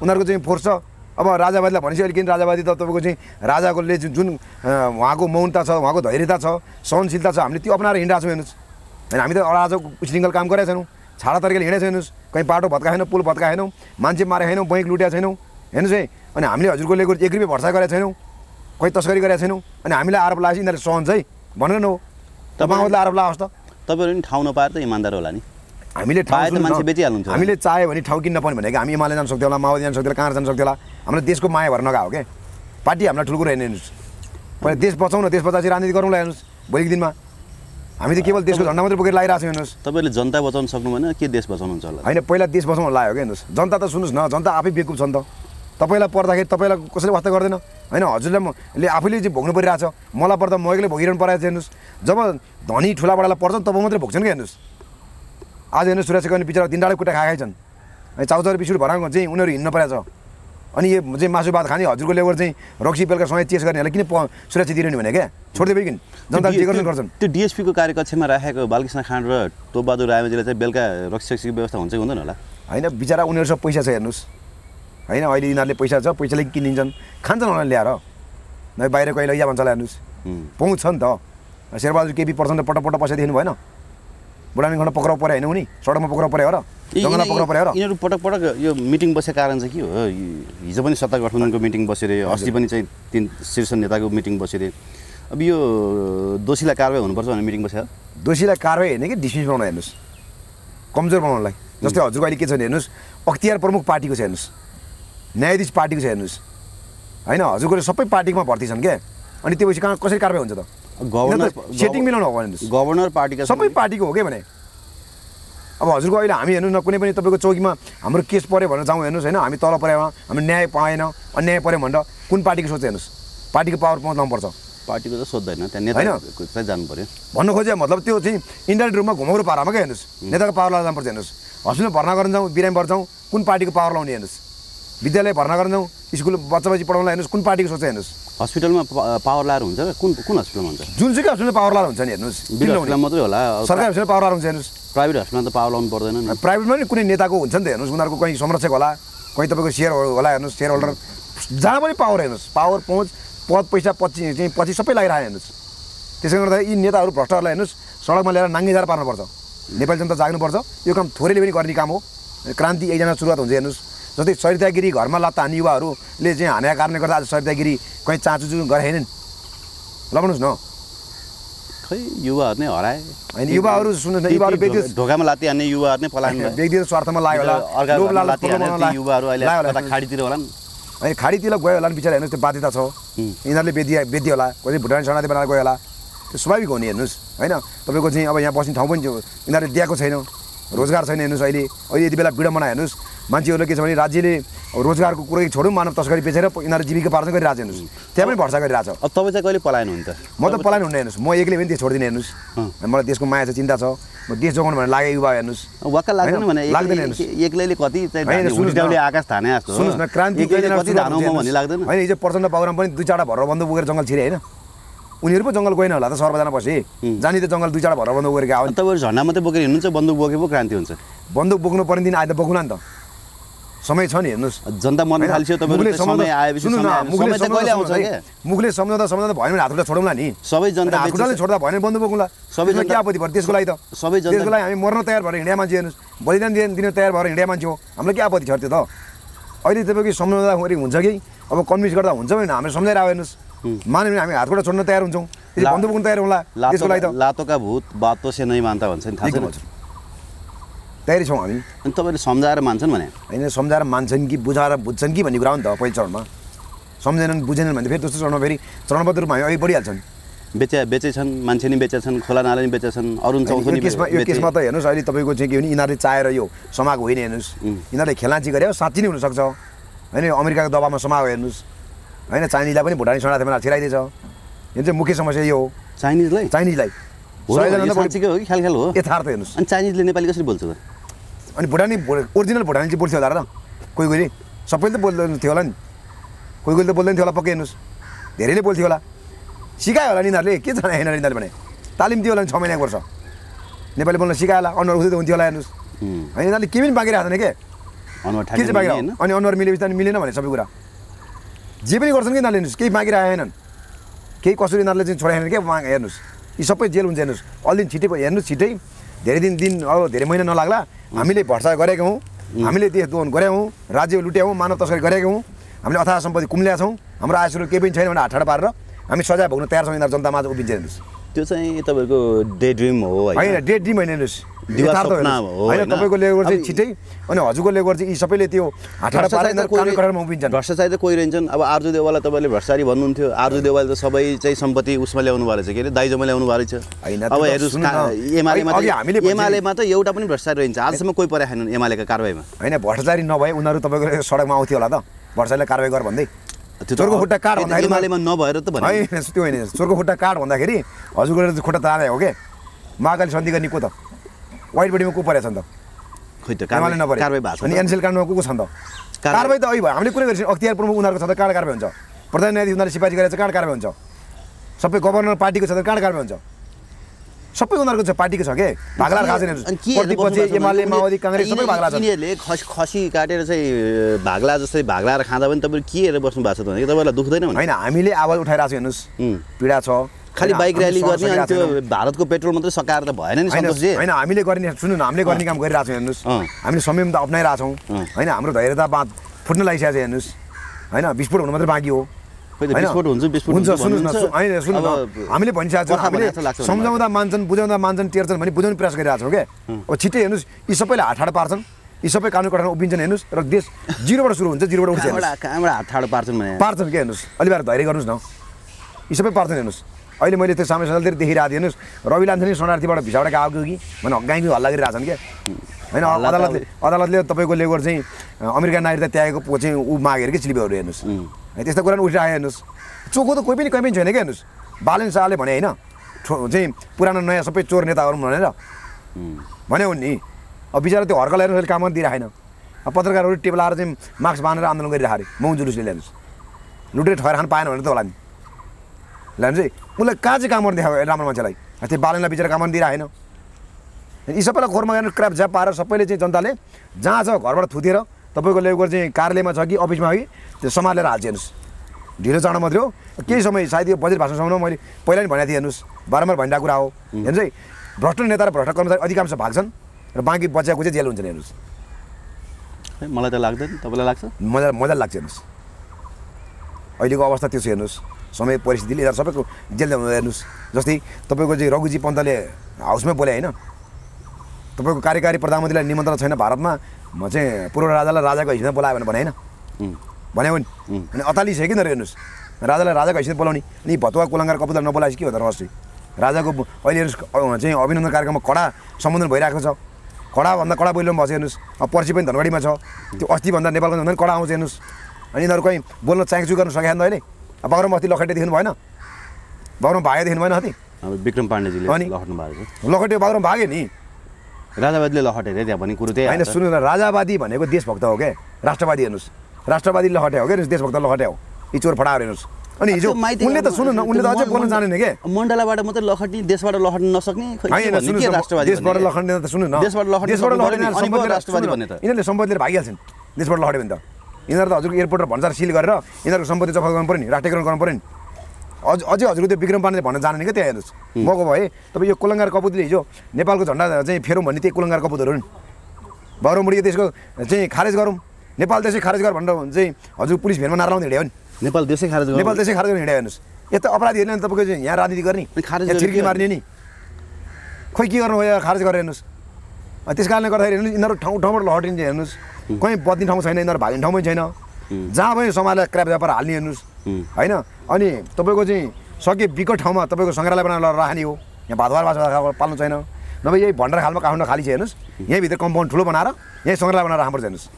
उनीहरूको चाहिँ फोर्स छ अब राजावादीलाई भनेपछि अहिले किन राजावादी त तपाईँको चाहिँ राजाकोले जुन उहाँको मौनता छ उहाँको धैर्यता छ सहनशीलता छ हामीले त्यो अप्नाएर हिँडेका छौँ हेर्नुहोस् होइन हामी त अराज उसिङ्गल काम गरेका छैनौँ छाडा तरिकाले हिँडेको छ हेर्नुहोस् कहीँ बाटो भत्का छैनौँ पुल भत्का छैनौँ मान्छे मारेको छैनौँ बैङ्क लुटेका छैनौँ हेर्नुहोस् है अनि हामीले हजुरको लिएको एक रुपियाँ भर्सा गरेका छैनौँ खै तस्करी गरेका छैनौँ अनि हामीलाई आरोप लगाएपछि यिनीहरूले सहन्छ है न हो त माओवादीलाई आरोप लगाओस् त तपाईँहरू पनि ठाउँ नपाएर त इमान्दार होला नि हामीले ठाउँ मान्छे बेचिहाल्नुहुन्छ हामीले चाह्यो भने ठाउँ किन्न पर्ने भनेको हामी इमाले जान सक्थ्यो होला माओवादी जान सक्थ्यो होला कहाँ जान सक्थ्यो होला हाम्रो देशको माया भएर हो क्या पार्टी हामीलाई ठुलो कुरा हेर्नुहोस् पहिला देश बचाउँ न देश बचाएपछि राजनीति गरौँला हेर्नुहोस् भोलिको दिनमा हामी त केवल देशको झन्डा मात्रै बोकेर लगाइरहेको छौँ हेर्नुहोस् तपाईँले जनता बचाउनु सक्नु भएन के देश बचाउनुहुन्छ होला होइन पहिला देश बचाउनु लाग्यो क्या हेर्नुहोस् जनता त सुन्नुहोस् न जनता आफै बेकुप छ नि त तपाईँलाई पर्दाखेरि तपाईँलाई कसैले वास्ता गर्दैन होइन हजुरलाई मले आफैले चाहिँ भोग्नु परिरहेको छ मलाई पर्दा म एक्लै भोगिरहनु परेको छ हेर्नुहोस् जब धनी ठुलाबाटलाई पर्छन् तब मात्रै भोग्छन् क्या हेर्नुहोस् आज हेर्नु सुरक्षा गर्ने बिचरा दिन डाँडा कुटा खाएकै छन् चाउचाउ बिस्कुट भराएको चाहिँ उनीहरू हिँड्नु परेको छ अनि यो चाहिँ मासु भात खाने हजुरको लेबर चाहिँ रक्सी बेलुका सँगै चेस गर्नेहरूलाई किन सुरक्षा दिइरहने भने क्या छोडिदिए किन जनताले जे गर्नु गर्छन् त्यो डिएसपीको कार्यकक्षमा राखेको बालकृष्ण खाँड र टोपबहादुर रायमाजीलाई चाहिँ बेलुका रक्सी रक्सीको व्यवस्था हुन्छ कि हुँदैन होला होइन बिचरा उनीहरूसँग पैसा छ हेर्नुहोस् होइन अहिले यिनीहरूले पैसा छ पैसाले किनिन्छन् खान्छन् उनीहरूले ल्याएर नभए बाहिर कहिले या भन्छ हेर्नुहोस् पाउँछ नि त शेरबहादुर केपी पर्छन् त पटक पटक पैसा देख्नु भएन बुढानी खण्ड पक्राउ पऱ्यो होइन उनी सडकमा पक्राउ पऱ्यो र जङ्गलमा पक्राउ पऱ्यो र यिनीहरू पटक पटक यो मिटिङ बसेको कारण चाहिँ के हो हिजो पनि सत्ता गठबन्धनको मिटिङ बसेर अस्ति पनि चाहिँ तिन शीर्ष नेताको मिटिङ बसेर अब यो दोषीलाई कारवाही हुनुपर्छ भनेर मिटिङ बसेर दोषीलाई कारवाही होइन कि डिसमिस बनाउन हेर्नुहोस् कमजोर बनाउनलाई जस्तै हजुरको अहिले के छ भने हेर्नुहोस् अख्तियार प्रमुख पार्टीको छ हेर्नुहोस् न्यायाधीश पार्टीको छ हेर्नुहोस् होइन हजुरको सबै पार्टीमा भर्ती छन् क्या अनि त्योपछि कहाँ कसरी कारवाही हुन्छ त गभर्नर सेटिङ मिलाउनु हो भने गभर्नर पार्टीको सबै पार्टीको हो क्या भने अब हजुरको अहिले हामी हेर्नु न कुनै पनि तपाईँको चौकीमा हाम्रो केस पऱ्यो भनेर जाउँ हेर्नुहोस् होइन हामी तल पऱ्यो हामी न्याय पाएन अन्याय पऱ्यो भनेर कुन पार्टीको सोच हेर्नुहोस् पार्टीको पावर पर्छ पार्टीको त सोध्दैन त्यहाँ नेता होइन जानु पऱ्यो भन्नु खोजे मतलब त्यो चाहिँ इन्डियन रूपमा घुमाउरो पारामा क्या हेर्नुहोस् नेताको पावर पर्छ हेर्नुहोस् हस्पिटल भर्ना गर्न जाउँ बिरामी भएर कुन पार्टीको पावर लाउने हेर्नुहोस् विद्यालय भर्ना गर्ने स्कुल बच्चा बच्ची पढाउनलाई हेर्नुहोस् कुन पार्टीको सोच हेर्नुहोस् हस्पिटलमा पावर लाएर हुन्छ कुन कुन हस्पिटलमा हुन्छ जुन चाहिँ हस्पिटल पावर लाएर हुन्छ नि हेर्नुहोस् मात्रै होला सरकारी हस्पिटल पावर लाएर हुन्छ हेर्नुहोस् प्राइभेट हस्पिटलमा त पावर लाउनु पर्दैन नि प्राइभेटमा पनि कुनै नेताको हुन्छ नि त हेर्नुहोस् उनीहरूको कहीँ संरक्षक होला कहीँ तपाईँको सेयर होला हेर्नुहोस् सेयर होल्डर जहाँ पनि पावर हेर्नुहोस् पावर पहुँच पद पैसा पछि चाहिँ पछि सबै लागिरहेको हेर्नुहोस् त्यसै गर्दा यी नेताहरू भ्रष्टहरूलाई हेर्नुहोस् सडकमा ल्याएर नाङ्गेजार पार्नुपर्छ नेपाली जनता जाग्नुपर्छ यो काम थोरैले पनि गर्ने काम हो क्रान्ति एकजना सुरुवात हुन्छ हेर्नुहोस् जस्तै सरितागिरी घरमा लत्ता हान्ने युवाहरूले चाहिँ हानेको कारणले गर्दा आज सरितागिरी कहीँ चाँचुचु गरेनन् लगाउनुहोस् न खै युवाहरू नै हराए होइन युवाहरू सुन्नुहोस् न युवाहरू व्यक्ति ढोकामा लाती हान्ने युवाहरू नै पलाएन व्यक्तिगत स्वार्थमा लाग्यो होला युवाहरू अहिले खाडीतिर होला नि अनि खाडीतिर गयो होला नि बिचरा हेर्नुहोस् त्यो बाध्यता छ यिनीहरूले बेदी बेदी होला कसै भुटान शरणार्थी बनाएर गयो होला त्यो स्वाभाविक हो नि हेर्नुहोस् होइन तपाईँको चाहिँ अब यहाँ बस्ने ठाउँ पनि यिनीहरूले दिएको छैन रोजगार छैन हेर्नुहोस् अहिले अहिले यति बेला बिडम्बना हेर्नुहोस् मान्छेहरूले के छ भने राज्यले रोजगारको कुरो छोडौँ मानव तस्करी बेचेर यिनीहरू जीविका पार्जन गरिरहेको छ हेर्नुहोस् त्यहाँ पनि भर्सा गरिरहेको छ तपाईँ चाहिँ कहिले पलायन हुन्छ म त पलायन हुन्न हेर्नुहोस् म एक्लै पनि त्यो छोडिदिनु हेर्नुहोस् मलाई देशको माया छ चिन्ता छ म देश जोगाउनु भने लागेको युवा हेर्नुहोस् वाक्क लाग्दैन भने लाग्दैन एक्लैले कति आकाश थाने सुन्नुहोस् न क्रान्ति लाग्दैन होइन हिजो प्रचण्ड बाबुराम पनि दुई चारवटा भर बन्द पुगेर जङ्गल छिरे होइन उनीहरू पो जङ्गल गएन होला त सर्वजना बसे जाने त जङ्गल दुई चारवटा भर बन्द बोकेर गएको तपाईँहरू झन्डा मात्रै बोकेर हिँड्नुहुन्छ बन्दुक बोके क्रान्ति हुन्छ बन्दुक बोक्नु पर्ने दिन आए त बोक्नु नि त समय छ नि हेर्नुहोस् जनता मन थाल्छ तपाईँले समय आएपछि सुन्नु न मुखले कहिले आउँछ के मुखले सम्झाउँदा सम्झाउँदा भएन भने हातले छोडौँला नि सबै जनता हातले छोड्दा भएन बन्द बोकौँला सबै जनता के आपत्ति भयो त्यसको लागि त सबै जनता त्यसको लागि हामी मर्न तयार भएर हिँड्या मान्छे हेर्नुहोस् बलिदान दिन दिन तयार भएर हिँड्या मान्छे हो हामीलाई के आपत्ति छ त्यो त अहिले तपाईँको सम्झाउँदाखेरि हुन्छ कि अब कन्भिन्स गर्दा हुन्छ भने हामी सम्झाएर आयो हेर्नुहोस् मान्यो भने हामी हातबाट छोड्न तयार हुन्छौँ बन्द बोक्नु तयार होला त्यसको लागि त लातोका भूत बातो से नै मान्ता भन्छ नि थाहा छ तयारी छौँ हामी अनि तपाईँले सम्झाएर मान्छन् भने होइन सम्झाएर मान्छन् कि बुझाएर बुझ्छन् कि भन्ने कुरा हो नि त पहिलो चरणमा सम्झेनन् बुझेनन् भने फेरि दोस्रो चरणमा फेरि चरणबद्ध रूपमा हामी अघि बढिहाल्छन् बेचे बेचेछन् मान्छे नि बेचेछन् खोला नाला नि बेचेछन् अरुण नि केसमा यो केसमा त हेर्नुहोस् अहिले तपाईँको चाहिँ के भने यिनीहरूले चाहेर यो समाग होइन हेर्नुहोस् यिनीहरूले खेलाची गरे साँच्ची नै हुनसक्छ होइन अमेरिकाको दबामा समाग हेर्नुहोस् होइन चाइनिजलाई पनि भुटानी सडाथेमा छिराइदिएछ यो चाहिँ मुख्य समस्या यो हो चाइनिजलाई चाइनिजलाई हो यथार्थ हेर्नुहोस् अनि चाइनिजले नेपाली कसरी बोल्छ त अनि भुटानी ओरिजिनल भुटानी चाहिँ बोल्थ्यो होला र कोही कोहीले सबैले त बोल्दैन थियो होला नि कोही कोहीले त बोल्दैन थियो होला पक्कै हेर्नुहोस् धेरैले बोल्थ्यो होला सिकायो होला यिनीहरूले के छ होइन यिनीहरूले भने तालिम दियो होला नि छ महिनाको वर्ष नेपाली बोल्न सिकायो होला अनुहार त हुन्थ्यो होला हेर्नुहोस् होइन यिनीहरूले केही पनि बाँकी राख्दैन के के चाहिँ बाँकी अनि अनुहार मिलेपछि त मिलेन भने सबै कुरा जे पनि गर्छन् कि यिनीहरूले हेर्नुहोस् केही बाँकी राखेनन् केही कसरी यिनीहरूले चाहिँ छोडाएन क्या उहाँ हेर्नुहोस् यी सबै जेल हुन्छ हेर्नुहोस् अलि छिटै हेर्नुहोस् छिटै धेरै दिन दिन अब धेरै महिना नलाग्ला हामीले भर्सा गरेका हौँ हामीले देश दोहन गरे हौँ राज्य लुट्यायौँ मानव तस्करी गरेका हौँ हामीले अथा सम्पत्ति कुम्ल्याएको छौँ हाम्रो आयस्रोत केही पनि छैन भने हाटाड पारेर हामी सजाय भोग्न तयार छौँ यिनीहरू जनतामा उभिन्छ हेर्नुहोस् त्यो चाहिँ तपाईँको डे ड्रिम हो होइन डे ड्रिम होइन होइन तपाईँको लेबर चाहिँ छिटै अनि हजुरको लेबर चाहिँ यी सबैले त्यो भ्रष्टाचार त कोही रहन्छन् अब आर्जु देवाललाई तपाईँले भर्सारी भन्नुहुन्थ्यो आर्जु देवाल त सबै चाहिँ सम्पत्ति उसमा ल्याउनु भएको रहेछ के अरे दाइजोमा ल्याउनु भएको रहेछ अब हेर्नुहोस् एमालेमा त एउटा पनि भर्सारी रहन्छ आजसम्म कोही परेको छैन एमालेका कारवाहीमा होइन भ्रष्टाचारी नभए उनीहरू तपाईँको सडकमा आउँथ्यो होला त भ्रष्टाचारीलाई कारवाही गर भन्दै चोरको खुट्टा काठ भन्दाखेरि मालेमा नभएर त होइन त्यो होइन चोरको खुट्टा काठ भन्दाखेरि हजुरको खुट्टा ताने हो कि महाकाली सन्धि गर्ने को त वाइट बडीमा को परेको छ नि त खोइ त कामाले नपरे कारवाही भएको अनि एनसिएल काण्डमा को को छन् त कारवाही त अहिले भयो हामीले कुरा गरिसक्यो अख्तियार प्रमुख उनीहरूको छ त काँड कारवाही हुन्छ प्रधान न्यायाधीश उनीहरूले सिफारिस गरेर चाहिँ काँड कारवाही हुन्छ सबै गभर्नर पार्टीको छ त काँड कारवाही हुन्छ सबै उनीहरूको छ पार्टीको छ के भागला माओवादी यिनीहरूले खस खसी काटेर चाहिँ भागला जस्तै भागलाएर खाँदा पनि तपाईँले के हेरेर बस्नु भएको छ भने तपाईँलाई दुख्दैन होइन हामीले आवाज उठाइरहेको छ हेर्नुहोस् पीडा छ खालि बाइक र्याली गर्ने अनि त्यो भारतको पेट्रोल मात्रै सकाएर त भएन नि होइन हामीले गर्ने सुन्नु न हामीले गर्ने काम गरिरहेको छौँ हेर्नुहोस् हामीले संयम त अप्नाइरहेको छौँ होइन हाम्रो धैर्यता बाँध फुट्न लागिसकेको छ हेर्नुहोस् होइन विस्फोट हुनु मात्रै बाँकी हो सुन्नुहोस् न हामीले भनिसकेको छौँ सम्झाउँदा मान्छन् बुझाउँदा मान्छन् टेर्छन् भने बुझाउने प्रयास गरिरहेको छौँ क्या अब छिट्टै हेर्नुहोस् यी सबैले हात हाड पार्छन् यी सबै कानुन कठाउन उभिन्छन् हेर्नुहोस् र देश जिरोबाट सुरु हुन्छ जिरोबाट उठ्छ हात पार्छन् पार्छन् क्या हेर्नुहोस् अलिबार धैर्य गर्नुहोस् न यी सबै पार्छन् हेर्नुहोस् अहिले मैले त्यो सामे सालतिर देखिरहेको थिएँ हेर्नुहोस् रवि लान्छन् नि शरणार्थीबाट भिसाबाट गएको कि भने गाईको हल्ला गरिरहेछन् क्या होइन अदालतले अदालतले तपाईँको लेबर चाहिँ अमेरिका नागरिकता त्यागेको चाहिँ ऊ मागेर कि स्लिपहरू हेर्नुहोस् है त्यस्तो कुरा उठिरहेको हेर्नुहोस् चोखो त कोही पनि पनि छैन क्या हेर्नुहोस् बालन शाहले भने होइन चाहिँ पुरानो नयाँ सबै चोर नेताहरू भनेर भन्यो नि अब बिचरा त्यो हर्कल हेर्नु काम पनि दिइरहेन पत्रकारहरू टेबलाएर चाहिँ मास्क बाँधेर आन्दोलन गरिरहेको अरे मौ जुलुसले ल्याउनुहोस् लुटेर ठहर खान पाएन भने त होला नि ल्याउनु चाहिँ उसलाई कहाँ चाहिँ काम गर्नु राम्रो मान्छेलाई त्यो बालनलाई बिचरा काम पनि दिइरहेन यी सबैलाई खोरमा गएर क्राप ज्याप पाएर सबैले चाहिँ जनताले जहाँ छ घरबाट थुतेर तपाईँको लेबर चाहिँ कार्यालयमा छ कि अफिसमा कि त्यो सम्हालेर हाल्छ हेर्नुहोस् ढिलो चाँडो मात्रै हो केही समय सायद यो बजेट भाषणसम्म मैले पहिला पनि भनेको थिएँ हेर्नुहोस् बारम्बार भनिरहेको कुरा हो हेर्नुहोस् है भ्रष्ट नेता र भ्रष्ट कर्मचारी अधिकांश भाग्छन् र बाँकी बच्चाको चाहिँ जेल हुन्छन् हेर्नुहोस् मलाई त लाग्दैन तपाईँलाई लाग्छ मजा मजा लाग्छ हेर्नुहोस् अहिलेको अवस्था त्यसो छ हेर्नुहोस् समय परिस्थितिले सबैको जेल हेर्नुहोस् जस्तै तपाईँको चाहिँ रघुजी पन्तले हाउसमै बोले होइन तपाईँको कार्यकारी प्रधानमन्त्रीलाई निमन्त्रणा छैन भारतमा म चाहिँ पूर्व राजालाई राजाको हिसाबमा बोलायो भने भने होइन भन्यो भने अनि अताली छ कि हेर्नुहोस् राजालाई राजाको हिसाबले बोलाउने अनि भतुवा कुलङ्गार कपुतलाई नबोलाएछ के भन्दा अस्ति राजाको अहिले हेर्नुहोस् चाहिँ अभिनन्दन कार्यक्रममा कडा सम्बोधन भइरहेको छ कडाभन्दा कडा बोलिरहनु भएको छ हेर्नुहोस् अब पर्सि पनि धनगढीमा छ त्यो अस्तिभन्दा नेपालको भन्दा कडा आउँछ हेर्नुहोस् अनि यिनीहरू कहीँ बोल्न चाँचु गर्नु सकेन त अहिले अब अस्ति अस्ति देख्नु भएन बाग्रमा भागेदेखि भएन अस्ति विक्रम पाण्डेजीले अनि लखटे बाग्रमा भाग्यो नि राजावादीले अरे त्यहाँ पनि कुरो त्यही होइन सुन्नु न राजावादी भनेको देशभक्त हो क्या राष्ट्रवादी हेर्नुहोस् राष्ट्रवादी लखट्या हो क्या देशभक्त लखट्या हो यी चोर फटाएर हेर्नुहोस् अनि हिजो उनले त सुन्नु न उनले त अझै बोल्न जानेन के मण्डलाबाट मात्रै लखट्ने देशबाट लखट्न नसक्ने देशबाट लखट्ने त सुन्नु न देशबाट राष्ट्रवादी भन्ने त यिनीहरूले सम्पत्ति लिएर भागिहाल्छन् देशबाट लखट्यो भने त यिनीहरू त हजुर एयरपोर्ट र भन्सार सिल गरेर यिनीहरूको सम्पत्ति जफत गर्नु पऱ्यो नि राष्ट्रियकरण गर्नु पऱ्यो नि हजुर अझै हजुरको त्यो विक्रम पाण्डे भन्न जाने क्या त्यहाँ हेर्नुहोस् गएको भए तपाईँ यो कोलङ्गार कपुतले हिजो नेपालको झन्डा चाहिँ फेरौँ भन्ने त्यही कोलङ्गार कपुतहरू हुन् भरौँबुढी त्यसको चाहिँ खारेज गरौँ नेपाल देशै खारेज गर भनेर चाहिँ हजुर पुलिस भेनमा नारा लाउँदै हिँड्यो नि नेपाल देशै खारेज नेपाल देशै खारेज गर्नु हिँड्यो हेर्नुहोस् यता अपराधीहरूले नि तपाईँको चाहिँ यहाँ राजनीति गर्ने छिर्की मार्ने नि खोइ के गर्नु हो खारेज गरेर हेर्नुहोस् त्यस कारणले गर्दाखेरि हेर्नुहोस् यिनीहरू ठाउँ ठाउँबाट लहटिन्छ हेर्नुहोस् कहीँ बद्ने ठाउँ छैन यिनीहरू भाग्ने ठाउँमै छैन जहाँ पनि समाजलाई क्राप व्यापार हाल्ने हेर्नुहोस् होइन अनि तपाईँको चाहिँ सके विकट ठाउँमा तपाईँको सङ्ग्रहालय बनाएर राख्ने हो यहाँ भातवार भाषा पाल्नु छैन नभए यही भण्डार खालमा काठमाडौँ खाली छ हेर्नुहोस् यहीँभित्र कम्पाउन्ड ठुलो बनाएर यहीँ सङ्ग्रहालय बनाएर राम्रो हेर्नुहोस्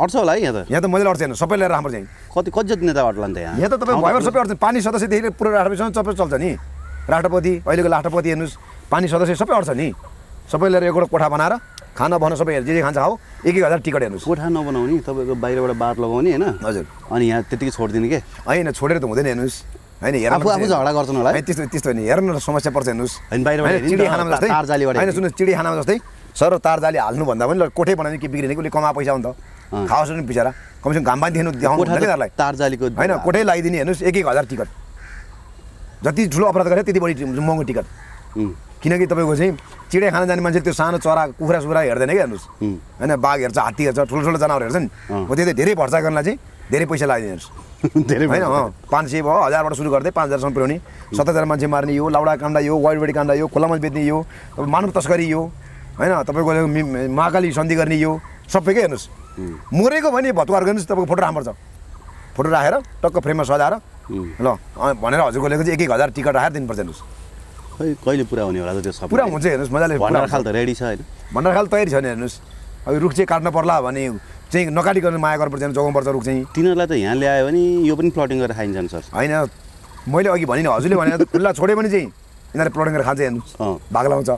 अट्छ होला है यहाँ त यहाँ त मैले अट्छ हेर्नु सबै लिएर राम्रो चाहिँ कति कति जति त अट्ला नि त यहाँ यहाँ त तपाईँ भएर सबै अट्छ पानी सदस्यदेखि पुरो राष्ट्रपतिसम्म सबै चल्छ नि राष्ट्रपति अहिलेको राष्ट्रपति हेर्नुहोस् पानी सदस्य सबै अट्छ नि सबै लिएर एउटा कोठा बनाएर खाना भन सबै हेर जे जे खान्छ खाऊ एक एक हजार टिकट हेर्नुहोस् कोठा नबनाउने तपाईँको बाहिरबाट बार लगाउने होइन हजुर अनि यहाँ त्यतिकै छोडिदिने के होइन छोडेर त हुँदैन हेर्नुहोस् होइन हेर आफू झगडा गर्छ होला त्यस्तो त्यस्तो होइन हेर्नु समस्या पर्छ हेर्नुहोस् होइन बाहिरबाट चिडियाखानामा जस्तै होइन सुन्नुहोस् चिडियाखानामा जस्तै सर तारजाली हाल्नुभन्दा पनि कोठै बनाउने के बिग्रिने उसले कमा पैसा हो नि त खाओस् नि बिचरा कमसेकम घाम पानी देख्नु देखाउनु तार होइन कोठै लगाइदिने हेर्नुहोस् एक एक हजार टिकट जति ठुलो अपराध गर्छ त्यति बढी महँगो टिकट किनकि तपाईँको चाहिँ चिडै खान जाने मान्छे त्यो सानो चरा कुखुरा सुखुरा हेर्दैन कि हेर्नुहोस् होइन बाघ हेर्छ हात्ती हेर्छ ठुल्ठुलो जनावर हेर्छ नि हो त्यो धेरै भर्सा गर्नलाई चाहिँ धेरै पैसा लगाइदिनुहोस् <laughs> धेरै होइन पाँच सय भयो हजारबाट सुरु गर्दै पाँच हजारसम्म पुऱ्याउने सत्तर हजार मान्छे मार्ने यो लाउडा काण्ड यो वाइडबडी काण्ड यो खोलामा बेच्ने यो मानव तस्करी यो होइन तपाईँको महाकाली सन्धि गर्ने यो सबैकै हेर्नुहोस् मुरेको भने भतुवाहरू गर्नुहोस् तपाईँको फोटो राम्रो छ फोटो राखेर टक्क फ्रेममा सजाएर ल भनेर हजुरको लिएको चाहिँ एक एक हजार टिकट राखेर दिनुपर्छ हेर्नुहोस् खै कहिले पुरा हुने होला त त्यो पुरा हुन्छ हेर्नुहोस् मजाले भण्डारखाल त रेडी छ होइन भण्डारखाल तयारी छ नि हेर्नुहोस् अब रुख चाहिँ काट्न पर्ला भने चाहिँ नकाटिकन माया गर्नुपर्छ पर्छ रुख चाहिँ तिनीहरूलाई त यहाँ ल्यायो भने यो पनि प्लटिङ गरेर खाइन्छ सर होइन मैले अघि भने हजुरले भने खुल्ला छोड्यो भने चाहिँ यिनीहरूले प्लटिङ गरेर खान्छ हेर्नुहोस् भाग लगाउँछ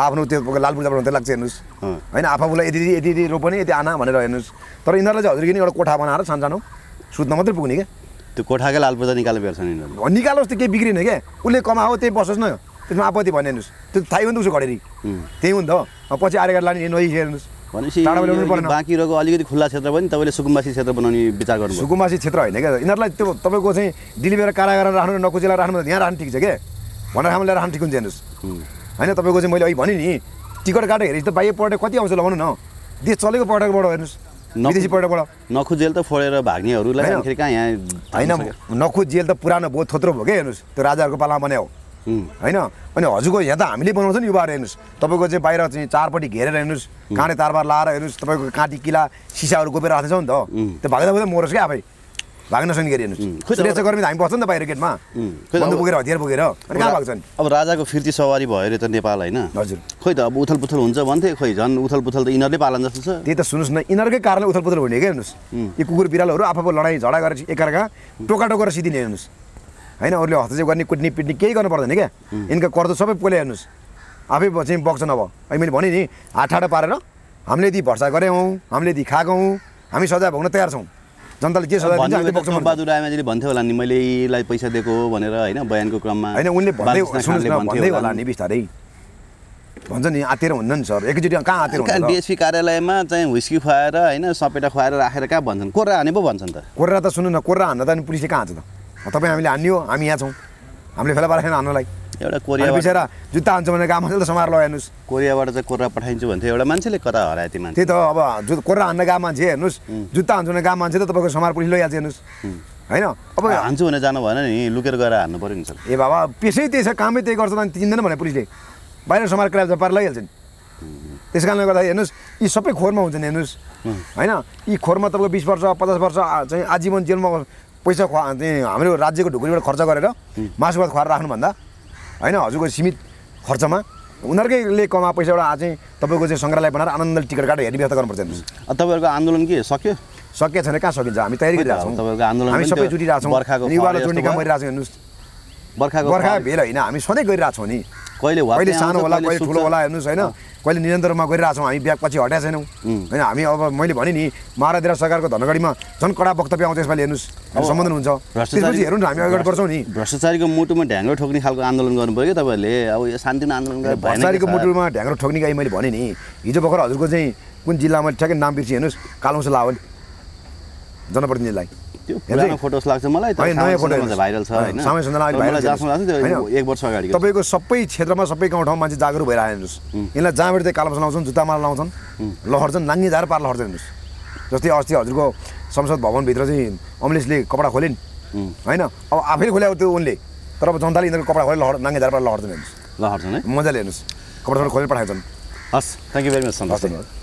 आफ्नो त्यो लाल पूजा लाग्छ हेर्नुहोस् होइन आफूलाई यति यति यति रोप्ने यति आना भनेर हेर्नुहोस् तर यिनीहरूलाई चाहिँ हजुर किन एउटा कोठा बनाएर सानसानो सुत्न मात्रै पुग्ने क्या त्यो कोठाकै लाल पूजा निकाल्नु भेट्छन् नि निकालोस् त केही बिग्रिन क्या उसले कमाओ त्यही बसोस् न त्यसमा आपत्ति हेर्नुहोस् त्यो थाहै हुन्छ उसको घडेरी त्यही हुन्छ त पछि आरेगार लाने हेर्नुहोस् भनेपछि बाँकी रहेको अलिकति खुल्ला क्षेत्र पनि तपाईँले सुकुम्बासी क्षेत्र बनाउने विचार गर्नु सुकुम्बासी क्षेत्र होइन क्या यिनीहरूलाई त्यो तपाईँको चाहिँ डिलिभर कारा कारागार राख्नु नकुचेला राख्नु यहाँ राख्नु ठिक छ क्या भनेर हामीलाई राख्नु ठिक हुन्छ हेर्नुहोस् होइन तपाईँको चाहिँ मैले अघि भने नि टिकट हेरेपछि त बाहिर पल्ट कति आउँछ लगाउनु न देश चलेको पटकबाट हेर्नुहोस् नखु जेल त फोडेर भाग्नेहरूलाई कहाँ यहाँ होइन नखु जेल त पुरानो भयो थोत्रो भयो क्या हेर्नुहोस् त्यो राजाहरूको पालामा बनायो होइन अनि हजुरको यहाँ त हामीले बनाउँछ नि युवाहरू हेर्नुहोस् तपाईँको चाहिँ बाहिर चाहिँ चारपट्टि घेरेर हेर्नुहोस् काँडे तारबार लाएर हेर्नुहोस् तपाईँको काँटी किला सिसाहरू गोपेर राख्दैछ नि त त्यो भाग्दा भाग्दै मरोस् क्या आफै भाग्न सक्ने गरी हेर्नुहोस् सुरक्षा कर्मी त हामी बस्छ नि त बाहिर गेटमा बन्द पुगेर हतियार पुगेर अनि कहाँ भएको अब राजाको फिर्ती सवारी भयो अरे त नेपाल होइन हजुर खोइ त अब उथल पुथल हुन्छ भन्थे खोइ झन् उथल पुथल त यिनीहरूले पालन जस्तो छ त्यही त सुन्नुहोस् न यिनीहरूकै कारणले उथल पुथल हुने क्या हेर्नुहोस् यी कुकुर बिरालोहरू आफू लडाइँ झडा गरेर एकअर्का टोका टोकेर सिधिने हेर्नुहोस् होइन अरूले हस्तक्षेप गर्ने कुट्ने पिट्ने केही गर्नु पर्दैन क्या यिनका कर्ज सबै पोले हेर्नुहोस् आफै चाहिँ बग्छन् अब मैले भनेँ नि हात ठाडो पारेर हामीले यदि भर्सा गऱ्यौँ हामीले यदि खाएको हौँ हामी सजाय भोग्न तयार छौँ जनताले के सल्लाह दिन्छ भन्थ्यो होला नि मैले यसलाई पैसा दिएको हो भनेर होइन बयानको क्रममा होइन उनले भन्दै होला नि बिस्तारै भन्छ नि आतेर हुन्न नि सर एकैचोटि कहाँ आतेर डिएसपी कार्यालयमा चाहिँ हुस्की खुवाएर होइन सपेटा खुवाएर राखेर कहाँ भन्छन् कोर्रा हाने पो भन्छन् त कोर्रा त सुन्नु न कोर्रा हान्न त अनि पुलिसले कहाँ हान्छ त तपाईँ हामीले हान्यो हामी यहाँ छौँ हामीले फेला पारेन हान्नलाई एउटा कोरिया बिचरा जुत्ता हुन्छ भनेर काम मान्छेले त समार लगायो कोरियाबाट चाहिँ कोरा पठाइन्छु भन्थ्यो एउटा मान्छेले कता हरायो त्यो मान्छे त्यही त अब कोरा हान्न गएको मान्छे हेर्नुहोस् जुत्ता हुन्छ भने गएको मान्छे त तपाईँको समार पुलिस लैहाल्छ हेर्नुहोस् होइन अब हान्छु भने जानु भएन नि लुकेर गएर हान्नु पऱ्यो नि सर ए बाबा पेसै त्यही छ कामै त्यही गर्छ भने चिन्दैन भने पुलिसले बाहिर समार क्राइब पारेर लैहाल्छन् त्यस कारणले गर्दा हेर्नुहोस् यी सबै खोरमा हुन्छन् हेर्नुहोस् होइन यी खोरमा तपाईँको बिस वर्ष पचास वर्ष चाहिँ आजीवन जेलमा पैसा खुवा हाम्रो राज्यको ढुकुरीबाट खर्च गरेर मासुवाद खुवाएर राख्नुभन्दा होइन हजुरको सीमित खर्चमा उनीहरूकैले कमा पैसा एउटा चाहिँ तपाईँको चाहिँ सङ्ग्रहालय बनाएर आनन्दले टिकट काटेर हेर्ने व्यवस्था गर्नुपर्छ तपाईँहरूको आन्दोलन के सक्यो सकिएको छैन कहाँ सकिन्छ हामी तयारी गरिरहेछौँ छौँ हामी सबै जुटिरहेछौँ युवालाई जोड्ने काम हेर्नुहोस् बर्खा बर्खा भेल होइन हामी सधैँ छौँ नि कहिले कहिले सानो होला कहिले ठुलो होला हेर्नुहोस् होइन कहिले निरन्तरमा गरिरहेको छौँ हामी ब्याग पछि हटेका छैनौँ होइन हामी अब मैले भनेँ नि महाराज सरकारको धनगढीमा झन् कडा वक्तव्य आउँछ यसपालि हेर्नुहोस् सम्बन्धन हुन्छ त्यसपछि हेर्नु हामी अगाडि बढ्छौँ नि भ्रष्टाचारीको मुटुमा ढ्याङ्ग्रो ठोक्ने खालको आन्दोलन गर्नु पऱ्यो कि तपाईँहरूले अब यो शान्तिपूर्ण आन्दोलन भ्रष्टाचारीको मुटुमा ढ्याङ्गो ठोक्ने गाई मैले भने नि हिजो भर्खर हजुरको चाहिँ कुन जिल्लामा ठ्याक्कै नाम बिर्सी हेर्नुहोस् कालौँ लावल जनप्रतिनिधिलाई तपाईँको सबै क्षेत्रमा सबै गाउँ ठाउँमा मान्छे जागरुक भएर हेर्नुहोस् यिनलाई जहाँबाट त्यही कालो लाउँछन् जुत्ता माला लाउँछन् लहर्छन् नाङ्गी झार पार लहर्छन् हेर्नुहोस् जस्तै अस्ति हजुरको संसद भवनभित्र चाहिँ अमलेसले कपडा खोलिन् होइन अब आफैले खोल्याएको त्यो उनले तर अब जनताले यिनीहरूको कपडा खोले लहर नाङ्गी झार पार लहर्छन् हेर्नुहोस् लहर्छन् है मजाले हेर्नुहोस् कपडा खोलेर पठाएछन् हस् थ्याङ्क यू भेरी मच धन्यवाद